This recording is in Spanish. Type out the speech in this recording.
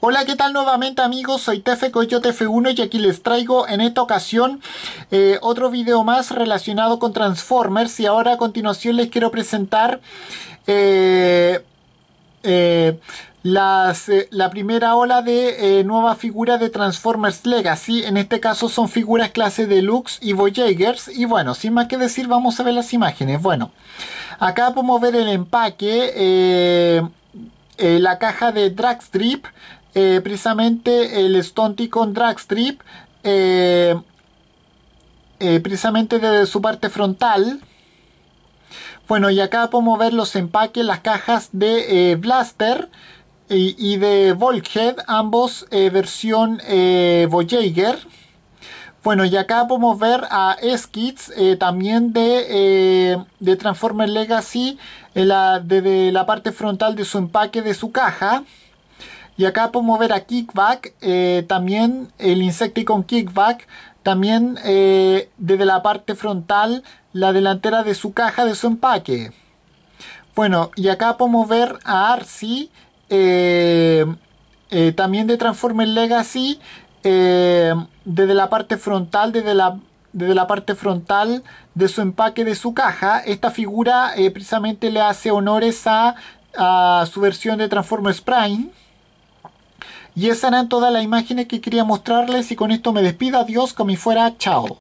Hola, ¿qué tal nuevamente amigos? Soy Tefe Coyote F1 y aquí les traigo en esta ocasión eh, otro video más relacionado con Transformers y ahora a continuación les quiero presentar eh, eh, la primera ola de nuevas figuras de Transformers Legacy. En este caso son figuras clase Deluxe y Voyagers. Y bueno, sin más que decir, vamos a ver las imágenes. Bueno, acá podemos ver el empaque. Eh, eh, la caja de Dragstrip, Strip eh, precisamente el con Dragstrip, Strip eh, precisamente desde su parte frontal. Bueno, y acá podemos ver los empaques, las cajas de Blaster y, y, de Volkhead, ambos versión Voyager. Bueno, y acá podemos ver a Skids eh, también de, eh, Legacy, desde la parte frontal de su empaque de su caja. Y acá podemos ver a Kickback, eh, también el Insecticon Kickback, también eh, desde la parte frontal, la delantera de su caja, de su empaque. Bueno, y acá podemos ver a arsi también de Transformers Legacy, eh, desde la parte frontal, desde la, desde la parte frontal de su empaque de su caja. Esta figura eh, precisamente le hace honores a, a su versión de Transformers Prime. Y esas eran todas las imágenes que quería mostrarles y con esto me despido. Adiós, como fuera. Chao.